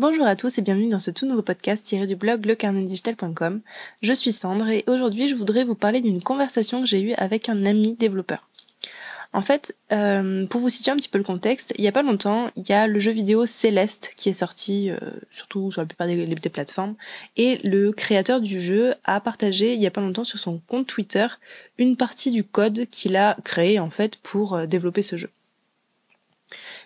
Bonjour à tous et bienvenue dans ce tout nouveau podcast tiré du blog lecarnetdigital.com. Je suis Sandre et aujourd'hui je voudrais vous parler d'une conversation que j'ai eue avec un ami développeur. En fait, euh, pour vous situer un petit peu le contexte, il n'y a pas longtemps, il y a le jeu vidéo Céleste qui est sorti, euh, surtout sur la plupart des, plateformes, et le créateur du jeu a partagé il n'y a pas longtemps sur son compte Twitter une partie du code qu'il a créé en fait pour euh, développer ce jeu.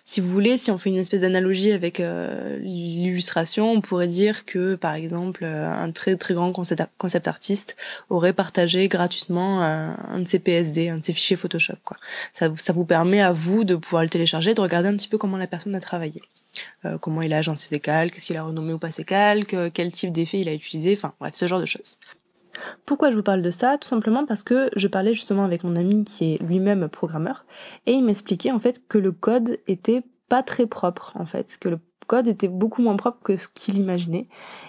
Si vous voulez, si on fait une espèce d'analogie avec euh, l'illustration, on pourrait dire que, par exemple, euh, un très très grand concept, artiste aurait partagé gratuitement euh, un, de ses PSD, un de ses fichiers Photoshop. Quoi. Ça, vous permet à vous de pouvoir le télécharger, de regarder un petit peu comment la personne a travaillé. comment il a agencé ses calques, qu'est-ce qu'il a renommé ou pas ses calques, quel type d'effet il a utilisé, enfin bref, ce genre de choses. Pourquoi je vous parle de ça Tout simplement parce que je parlais justement avec mon ami qui est lui-même programmeur et il m'expliquait en fait que le code était pas très propre en fait, que le code était beaucoup moins propre que ce qu'il imaginait.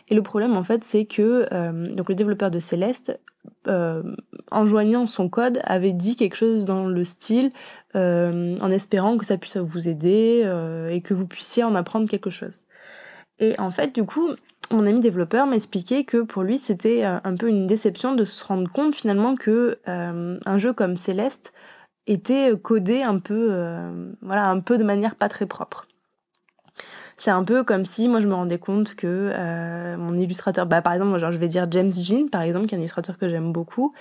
Et le problème en fait c'est que euh, donc le développeur de Céleste euh, en joignant son code avait dit quelque chose dans le style euh, en espérant que ça puisse vous aider et que vous puissiez en apprendre quelque chose. Et en fait du coup mon ami développeur m'expliquait que pour lui c'était euh, un peu une déception de se rendre compte finalement que euh, un jeu comme Céleste était euh, codé un peu voilà un peu de manière pas très propre. C'est un peu comme si moi je me rendais compte que mon illustrateur, bah, par exemple, genre, je vais dire James Jean, par exemple, qui est un illustrateur que j'aime beaucoup,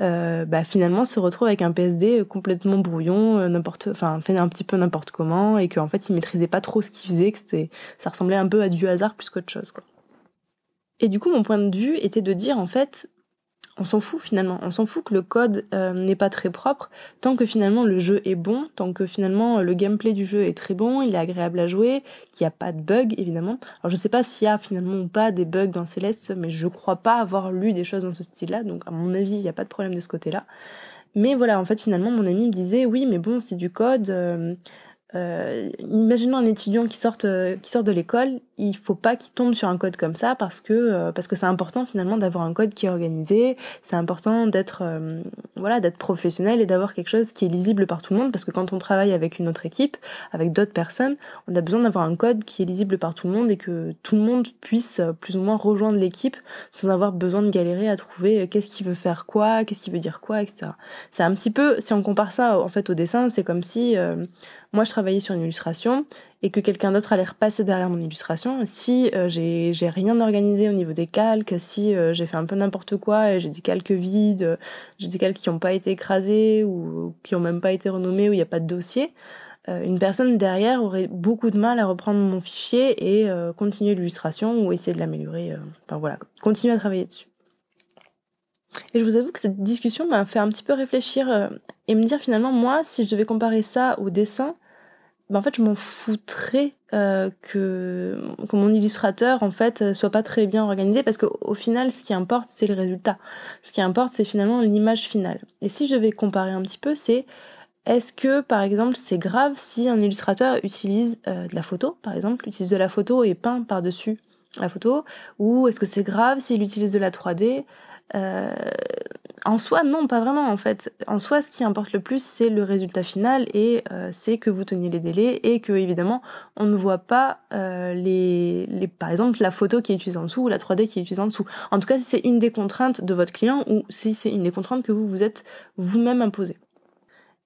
bah, finalement se retrouve avec un PSD complètement brouillon, n'importe, enfin fait un petit peu n'importe comment, et qu'en fait il maîtrisait pas trop ce qu'il faisait, que c'était, ça ressemblait un peu à du hasard plus qu'autre chose. Quoi. Et du coup, mon point de vue était de dire en fait, on s'en fout finalement, on s'en fout que le code euh, n'est pas très propre, tant que finalement le jeu est bon, tant que finalement le gameplay du jeu est très bon, il est agréable à jouer, qu'il n'y a pas de bugs évidemment. Alors je sais pas s'il y a finalement ou pas des bugs dans Céleste, mais je crois pas avoir lu des choses dans ce style-là, donc à mon avis il n'y a pas de problème de ce côté-là. Mais voilà, en fait finalement mon ami me disait oui mais bon c'est du code, euh, euh, imaginons un étudiant qui sort, euh, qui sort de l'école, il faut pas qu'il tombe sur un code comme ça parce que euh, parce que c'est important finalement d'avoir un code qui est organisé, c'est important d'être euh, voilà d'être professionnel et d'avoir quelque chose qui est lisible par tout le monde parce que quand on travaille avec une autre équipe, avec d'autres personnes, on a besoin d'avoir un code qui est lisible par tout le monde et que tout le monde puisse plus ou moins rejoindre l'équipe sans avoir besoin de galérer à trouver qu'est-ce qu'il veut faire quoi, qu'est-ce qu'il veut dire quoi, etc. C'est un petit peu si on compare ça en fait au dessin, c'est comme si moi je travaillais sur une illustration et que quelqu'un d'autre allait repasser derrière mon illustration, si euh, j'ai rien organisé au niveau des calques, si euh, j'ai fait un peu n'importe quoi et j'ai des calques vides, j'ai des calques qui n'ont pas été écrasés ou qui n'ont même pas été renommés ou il n'y a pas de dossier, euh, une personne derrière aurait beaucoup de mal à reprendre mon fichier et continuer l'illustration ou essayer de l'améliorer. enfin voilà, continuer à travailler dessus. Et je vous avoue que cette discussion m'a fait un petit peu réfléchir et me dire finalement, moi, si je devais comparer ça au dessin, bah, en fait je m'en foutrais euh, que, mon illustrateur en fait euh, soit pas très bien organisé parce qu'au final ce qui importe c'est le résultat. Ce qui importe c'est finalement l'image finale. Et si je vais comparer un petit peu c'est est-ce que par exemple c'est grave si un illustrateur utilise euh, de la photo par exemple, utilise de la photo et peint par-dessus la photo ou est-ce que c'est grave s'il utilise de la 3D en soi, non, pas vraiment en fait. En soi, ce qui importe le plus, c'est le résultat final et euh, c'est que vous teniez les délais et que évidemment, on ne voit pas euh, les, les, par exemple, la photo qui est utilisée en dessous ou la 3D qui est utilisée en dessous. En tout cas, si c'est une des contraintes de votre client ou si c'est une des contraintes que vous vous êtes vous-même imposée.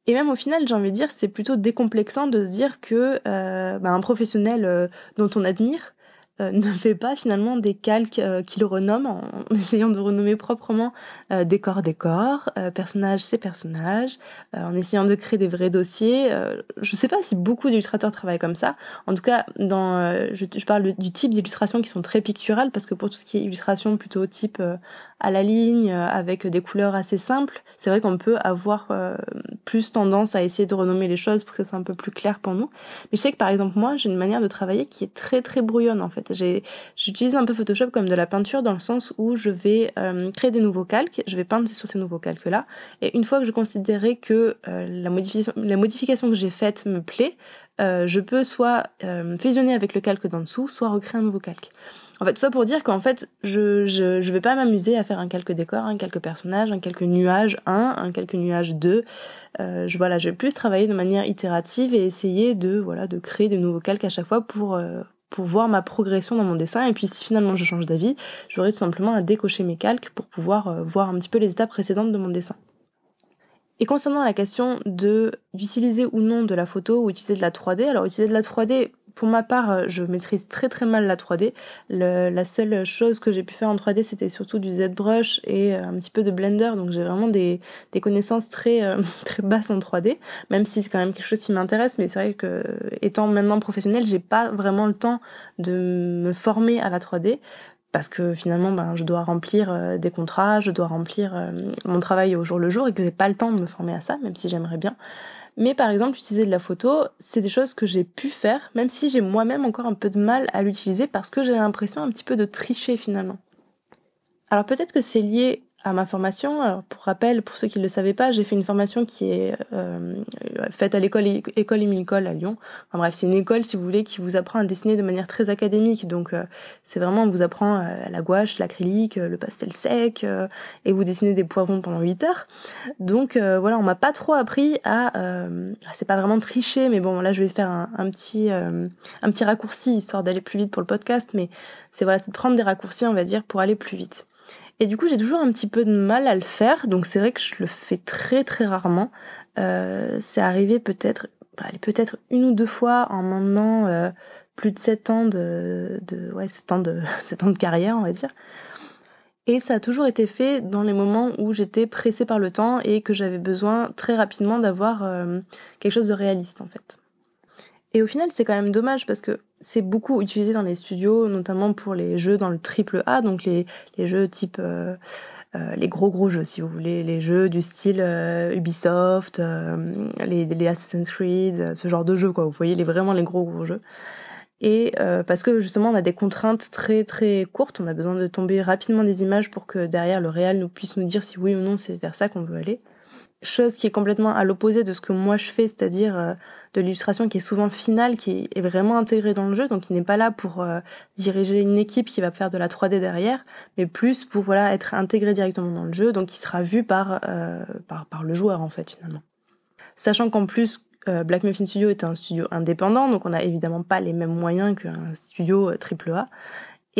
Et même au final, j'ai envie de dire, c'est plutôt décomplexant de se dire que euh, bah, un professionnel dont on admire euh, ne fait pas finalement des calques euh, qu'il renomme en, essayant de renommer proprement euh, décor décor, personnage c'est personnage, en essayant de créer des vrais dossiers. Euh, je ne sais pas si beaucoup d'illustrateurs travaillent comme ça. En tout cas, dans euh, je, je, parle du type d'illustrations qui sont très picturales parce que pour tout ce qui est illustration plutôt type à la ligne, euh, avec des couleurs assez simples, c'est vrai qu'on peut avoir euh, plus tendance à essayer de renommer les choses pour que ce soit un peu plus clair pour nous. Mais je sais que par exemple moi, j'ai une manière de travailler qui est très très brouillonne en fait. J'utilise un peu Photoshop comme de la peinture dans le sens où je vais euh, créer des nouveaux calques, je vais peindre sur ces nouveaux calques là, et une fois que je considérais que la, modification, la modification que j'ai faite me plaît, euh, je peux soit euh, fusionner avec le calque d'en dessous, soit recréer un nouveau calque. En fait, tout ça pour dire qu'en fait, je, je, je vais pas m'amuser à faire un calque décor, un calque personnage, un calque nuage 1, un calque nuage 2. Euh, je, voilà, je vais plus travailler de manière itérative et essayer de, voilà, de créer de nouveaux calques à chaque fois pour, pour voir ma progression dans mon dessin. Et puis si finalement je change d'avis, j'aurai tout simplement à décocher mes calques pour pouvoir voir un petit peu les étapes précédentes de mon dessin. Et concernant la question de d'utiliser ou non de la photo ou utiliser de la 3D, alors utiliser de la 3D, pour ma part, euh, je maîtrise très très mal la 3D. Le, la seule chose que j'ai pu faire en 3D, c'était surtout du ZBrush et euh, un petit peu de Blender, donc j'ai vraiment des, des connaissances très euh, très basses en 3D, même si c'est quand même quelque chose qui m'intéresse, mais c'est vrai que étant maintenant professionnel, j'ai pas vraiment le temps de me former à la 3D parce que finalement ben je dois remplir euh, des contrats, je dois remplir euh, mon travail au jour le jour et que j'ai pas le temps de me former à ça même si j'aimerais bien. Mais par exemple utiliser de la photo, c'est des choses que j'ai pu faire même si j'ai moi-même encore un peu de mal à l'utiliser parce que j'ai l'impression un petit peu de tricher finalement. Alors peut-être que c'est lié à ma formation. pour rappel, pour ceux qui ne le savaient pas, j'ai fait une formation qui est euh, euh, faite à l'école École Émile-École à Lyon. Enfin bref, c'est une école, si vous voulez, qui vous apprend à dessiner de manière très académique. Donc euh, c'est vraiment, on vous apprend la gouache, l'acrylique, le pastel sec, et vous dessinez des poivrons pendant 8 heures. Donc voilà, on m'a pas trop appris à... Ah, c'est pas vraiment tricher, mais bon, là je vais faire un, un petit, un petit raccourci, histoire d'aller plus vite pour le podcast, mais c'est voilà, c'est de prendre des raccourcis, on va dire, pour aller plus vite. Et du coup, j'ai toujours un petit peu de mal à le faire, donc c'est vrai que je le fais très très rarement. Euh, c'est arrivé peut-être bah, peut-être une ou deux fois en maintenant euh, plus de sept ans de, de ouais ans de sept ans de carrière, on va dire. Et ça a toujours été fait dans les moments où j'étais pressée par le temps et que j'avais besoin très rapidement d'avoir euh, quelque chose de réaliste en fait. Et au final, c'est quand même dommage parce que c'est beaucoup utilisé dans les studios, notamment pour les jeux dans le triple A, donc les, les jeux type euh, euh les gros gros jeux, si vous voulez, les jeux du style euh, Ubisoft, euh, les, les, Assassin's Creed, ce genre de jeux, quoi. Vous voyez, les, vraiment les gros gros jeux. Et parce que justement, on a des contraintes très très courtes, on a besoin de tomber rapidement des images pour que derrière le réel nous puisse nous dire si oui ou non c'est vers ça qu'on veut aller chose qui est complètement à l'opposé de ce que moi je fais, c'est-à-dire euh, de l'illustration qui est souvent finale, qui est vraiment intégrée dans le jeu, donc qui n'est pas là pour euh, diriger une équipe qui va faire de la 3D derrière, mais plus pour voilà être intégré directement dans le jeu, donc qui sera vu par euh, par, par le joueur en fait finalement. Sachant qu'en plus Black Muffin Studio est un studio indépendant, donc on n'a évidemment pas les mêmes moyens qu'un studio AAA.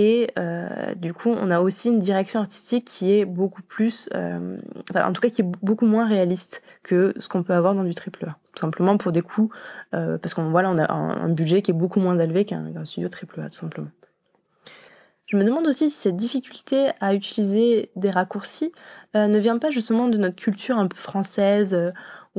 Et euh, du coup, on a aussi une direction artistique qui est beaucoup plus, euh, en tout cas qui est beaucoup moins réaliste que ce qu'on peut avoir dans du triple A. Tout simplement pour des coûts, euh, parce qu'on voilà, on a un, budget qui est beaucoup moins élevé qu'un studio triple A, tout simplement. Je me demande aussi si cette difficulté à utiliser des raccourcis ne vient pas justement de notre culture un peu française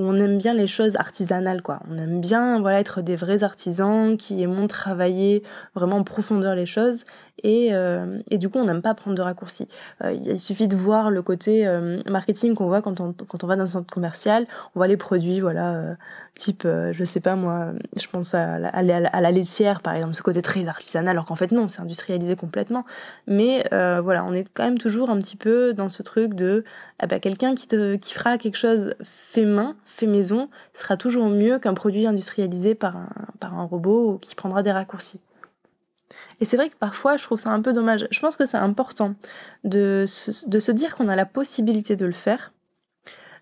on aime bien les choses artisanales, quoi. On aime bien, voilà, être des vrais artisans qui aiment travailler vraiment en profondeur les choses. Et, euh, et du coup, on n'aime pas prendre de raccourcis. Euh, il suffit de voir le côté euh, marketing qu'on voit quand on, quand on va dans un centre commercial. On voit les produits, voilà, type, je sais pas moi, je pense à la, à, la, laitière, par exemple, ce côté très artisanal, alors qu'en fait, non, c'est industrialisé complètement. Mais voilà, on est quand même toujours un petit peu dans ce truc de ah bah, quelqu'un qui, te, qui fera quelque chose fait main, fait maison sera toujours mieux qu'un produit industrialisé par un, par un robot qui prendra des raccourcis. Et c'est vrai que parfois, je trouve ça un peu dommage. Je pense que c'est important de se, dire qu'on a la possibilité de le faire,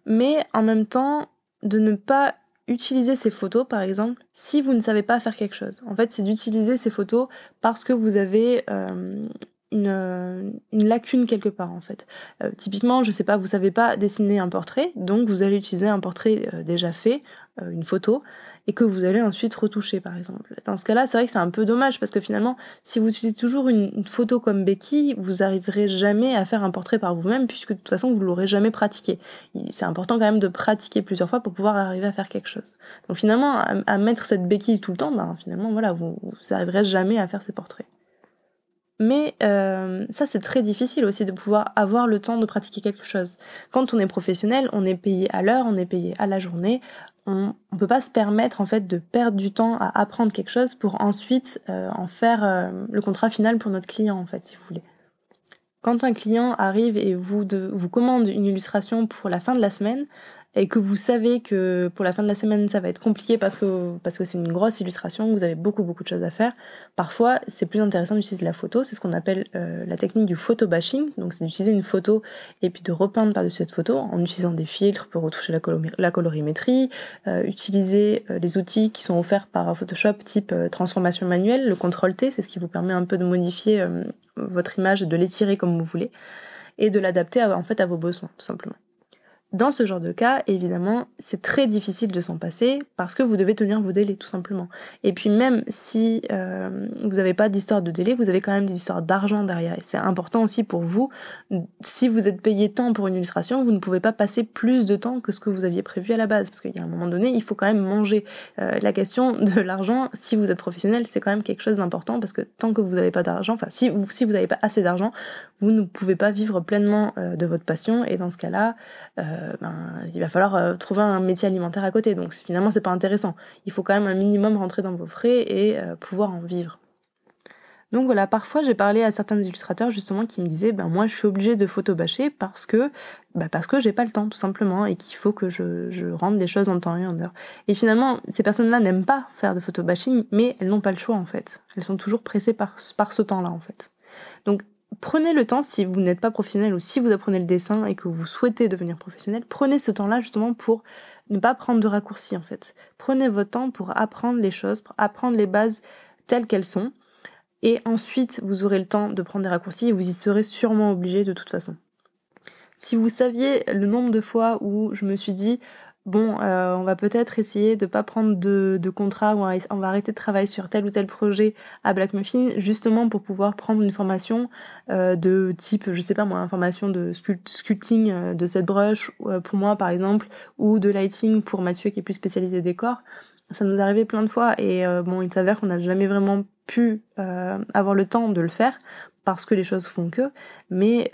mais en même temps, de ne pas utiliser ces photos, par exemple, si vous ne savez pas faire quelque chose. En fait, c'est d'utiliser ces photos parce que vous avez euh, euh, une, lacune quelque part en fait. Euh, typiquement, je sais pas, vous savez pas dessiner un portrait, donc vous allez utiliser un portrait euh, déjà fait, une photo, et que vous allez ensuite retoucher par exemple. Dans ce cas-là, c'est vrai que c'est un peu dommage parce que finalement, si vous utilisez toujours une, photo comme béquille, vous arriverez jamais à faire un portrait par vous-même puisque de toute façon vous l'aurez jamais pratiqué. C'est important quand même de pratiquer plusieurs fois pour pouvoir arriver à faire quelque chose. Donc finalement, à, mettre cette béquille tout le temps, ben, finalement voilà, vous, vous arriverez jamais à faire ces portraits. Mais euh, ça, c'est très difficile aussi de pouvoir avoir le temps de pratiquer quelque chose. Quand on est professionnel, on est payé à l'heure, on est payé à la journée. On ne peut pas se permettre en fait de perdre du temps à apprendre quelque chose pour ensuite euh, en faire euh, le contrat final pour notre client en fait, si vous voulez. Quand un client arrive et vous, de, vous commande une illustration pour la fin de la semaine, et que vous savez que pour la fin de la semaine ça va être compliqué parce que parce que c'est une grosse illustration, vous avez beaucoup beaucoup de choses à faire. Parfois, c'est plus intéressant d'utiliser la photo, c'est ce qu'on appelle euh, la technique du photo bashing, donc c'est d'utiliser une photo et puis de repeindre par-dessus cette photo en utilisant des filtres pour retoucher la, colorimétrie, euh, utiliser euh, les outils qui sont offerts par Photoshop type transformation manuelle, le contrôle T, c'est ce qui vous permet un peu de modifier votre image, de l'étirer comme vous voulez et de l'adapter en fait à vos besoins tout simplement. Dans ce genre de cas, évidemment, c'est très difficile de s'en passer parce que vous devez tenir vos délais, tout simplement. Et puis même si euh, vous n'avez pas d'histoire de délai, vous avez quand même des histoires d'argent derrière. Et c'est important aussi pour vous. Si vous êtes payé tant pour une illustration, vous ne pouvez pas passer plus de temps que ce que vous aviez prévu à la base. Parce qu'il y a un moment donné, il faut quand même manger. Euh, la question de l'argent, si vous êtes professionnel, c'est quand même quelque chose d'important parce que tant que vous n'avez pas d'argent, enfin si vous, si vous n'avez pas assez d'argent, vous ne pouvez pas vivre pleinement euh, de votre passion. Et dans ce cas-là, euh, euh, ben, il va falloir euh, trouver un métier alimentaire à côté. Donc finalement, c'est pas intéressant. Il faut quand même un minimum rentrer dans vos frais et euh, pouvoir en vivre. Donc voilà, parfois j'ai parlé à certains illustrateurs justement qui me disaient ben moi je suis obligée de photobasher parce que ben, parce que j'ai pas le temps tout simplement et qu'il faut que je, rende les choses en temps et en heure. Et finalement, ces personnes-là n'aiment pas faire de photobashing, mais elles n'ont pas le choix en fait. Elles sont toujours pressées par, par ce temps-là en fait. Donc prenez le temps, si vous n'êtes pas professionnel ou si vous apprenez le dessin et que vous souhaitez devenir professionnel, prenez ce temps-là justement pour ne pas prendre de raccourcis en fait. Prenez votre temps pour apprendre les choses, pour apprendre les bases telles qu'elles sont. Et ensuite, vous aurez le temps de prendre des raccourcis et vous y serez sûrement obligé de toute façon. Si vous saviez le nombre de fois où je me suis dit bon, euh, on va peut-être essayer de pas prendre de, contrat ou on va arrêter de travailler sur tel ou tel projet à Black Muffin, justement pour pouvoir prendre une formation euh, de type, je sais pas moi, une formation de sculpting euh, de cette brush pour moi par exemple, ou de lighting pour Mathieu qui est plus spécialisé décor. Ça nous arrivé plein de fois et bon, il s'avère qu'on n'a jamais vraiment pu avoir le temps de le faire parce que les choses font que. Mais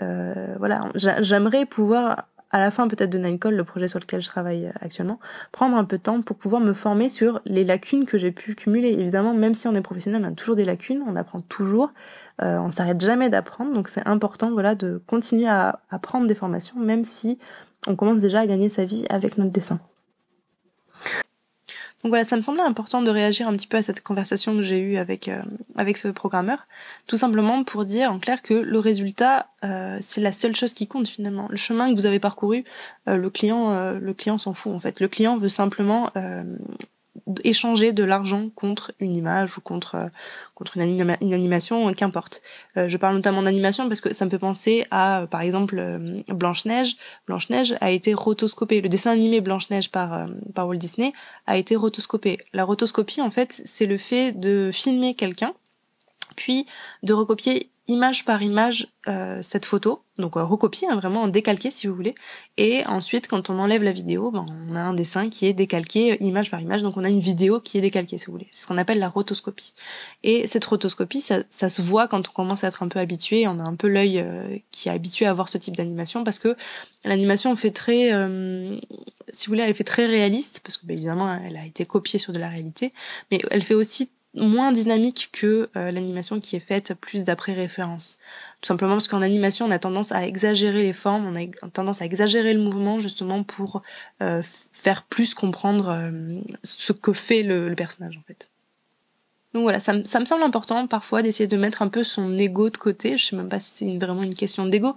voilà, j'aimerais pouvoir à la fin peut-être de Call, le projet sur lequel je travaille euh, actuellement, prendre un peu de temps pour pouvoir me former sur les lacunes que j'ai pu cumuler. Évidemment, même si on est professionnel, on a toujours des lacunes, on apprend toujours, euh, on s'arrête jamais d'apprendre, donc c'est important voilà de continuer à prendre des formations, même si on commence déjà à gagner sa vie avec notre dessin. Donc voilà, ça me semblait important de réagir un petit peu à cette conversation que j'ai eue avec, euh, avec ce programmeur, tout simplement pour dire en clair que le résultat, euh, c'est la seule chose qui compte finalement. Le chemin que vous avez parcouru, euh, le client, le client s'en fout en fait. Le client veut simplement échanger de l'argent contre une image ou contre euh, contre une, animation, qu'importe. Euh, je parle notamment d'animation parce que ça me fait penser à, euh, par exemple, Blanche Neige. Blanche Neige a été rotoscopée. Le dessin animé Blanche Neige par par Walt Disney a été rotoscopé. La rotoscopie, en fait, c'est le fait de filmer quelqu'un puis de recopier image par image euh, cette photo, donc recopie, euh, recopier, hein, vraiment en décalqué si vous voulez. Et ensuite, quand on enlève la vidéo, ben, on a un dessin qui est décalqué euh, image par image, donc on a une vidéo qui est décalquée si vous voulez. C'est ce qu'on appelle la rotoscopie. Et cette rotoscopie, ça, ça, se voit quand on commence à être un peu habitué, on a un peu l'œil qui est habitué à voir ce type d'animation parce que l'animation fait très, si vous voulez, elle fait très réaliste parce que ben, évidemment elle a été copiée sur de la réalité, mais elle fait aussi moins dynamique que euh, l'animation qui est faite plus d'après référence. Tout simplement parce qu'en animation, on a tendance à exagérer les formes, on a tendance à exagérer le mouvement justement pour euh, faire plus comprendre euh, ce que fait le, le, personnage en fait. Donc voilà, ça, ça me semble important parfois d'essayer de mettre un peu son ego de côté. Je sais même pas si c'est vraiment une question d'ego,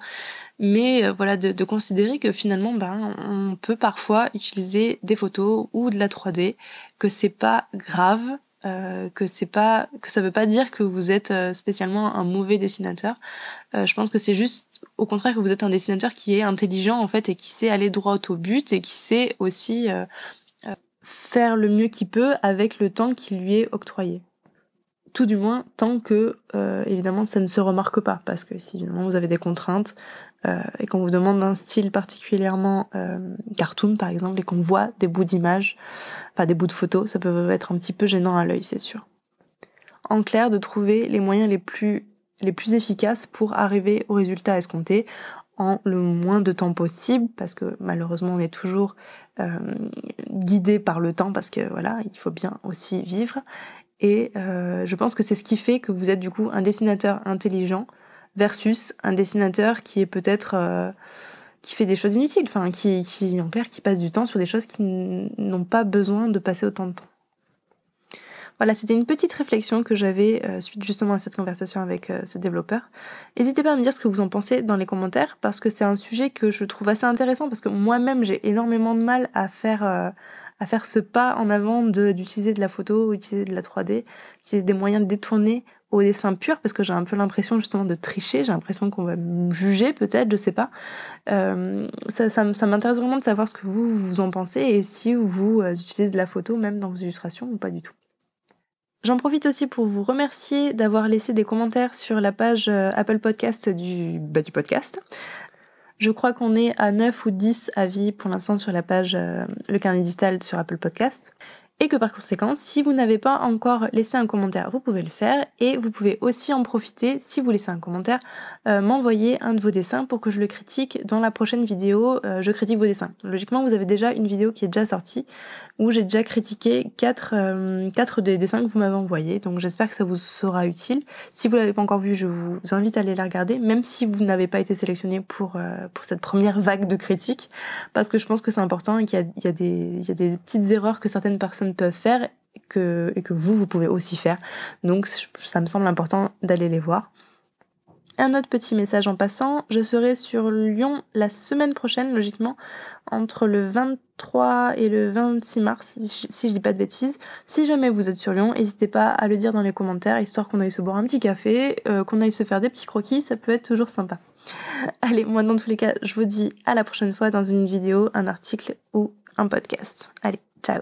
mais voilà, de, de, considérer que finalement, ben, on peut parfois utiliser des photos ou de la 3D, que c'est pas grave, euh, que c'est pas que ça veut pas dire que vous êtes euh, spécialement un mauvais dessinateur. Euh, je pense que c'est juste au contraire que vous êtes un dessinateur qui est intelligent en fait et qui sait aller droit au but et qui sait aussi faire le mieux qu'il peut avec le temps qui lui est octroyé. Tout du moins tant que évidemment ça ne se remarque pas parce que si évidemment vous avez des contraintes, euh, et qu'on vous demande un style particulièrement euh, cartoon par exemple et qu'on voit des bouts d'images, enfin des bouts de photos, ça peut être un petit peu gênant à l'œil, c'est sûr. En clair, de trouver les moyens les plus les plus efficaces pour arriver au résultat escompté en le moins de temps possible parce que malheureusement on est toujours euh, guidé par le temps parce que voilà il faut bien aussi vivre et je pense que c'est ce qui fait que vous êtes du coup un dessinateur intelligent versus un dessinateur qui est peut-être euh, qui fait des choses inutiles, enfin qui, en clair qui passe du temps sur des choses qui n'ont pas besoin de passer autant de temps. Voilà, c'était une petite réflexion que j'avais euh, suite justement à cette conversation avec euh, ce développeur. N'hésitez pas à me dire ce que vous en pensez dans les commentaires parce que c'est un sujet que je trouve assez intéressant parce que moi-même j'ai énormément de mal à faire à faire ce pas en avant d'utiliser de, la photo, d'utiliser de la 3D, utiliser des moyens de détourner au dessin pur parce que j'ai un peu l'impression justement de tricher, j'ai l'impression qu'on va me juger peut-être, je sais pas. Euh, ça, m'intéresse vraiment de savoir ce que vous vous en pensez et si vous euh, utilisez de la photo même dans vos illustrations ou pas du tout. J'en profite aussi pour vous remercier d'avoir laissé des commentaires sur la page euh, Apple Podcast bah, du, podcast. Je crois qu'on est à 9 ou 10 avis pour l'instant sur la page Le Carnet Digital sur Apple Podcast et que par conséquent, si vous n'avez pas encore laissé un commentaire, vous pouvez le faire et vous pouvez aussi en profiter, si vous laissez un commentaire, euh, m'envoyer un de vos dessins pour que je le critique dans la prochaine vidéo euh, Je critique vos dessins. Logiquement, vous avez déjà une vidéo qui est déjà sortie où j'ai déjà critiqué 4, euh, des dessins que vous m'avez envoyés, donc j'espère que ça vous sera utile. Si vous ne l'avez pas encore vu, je vous invite à aller la regarder, même si vous n'avez pas été sélectionné pour, pour cette première vague de critiques, parce que je pense que c'est important et qu'il y, y, y a des petites erreurs que certaines personnes peuvent faire que, et que vous, vous pouvez aussi faire. Donc ça me semble important d'aller les voir. Un autre petit message en passant, je serai sur Lyon la semaine prochaine, logiquement, entre le 23 et le 26 mars, si je dis pas de bêtises. Si jamais vous êtes sur Lyon, n'hésitez pas à le dire dans les commentaires, histoire qu'on aille se boire un petit café, euh, qu'on aille se faire des petits croquis, ça peut être toujours sympa. Allez, moi dans tous les cas, je vous dis à la prochaine fois dans une vidéo, un article ou un podcast. Allez, ciao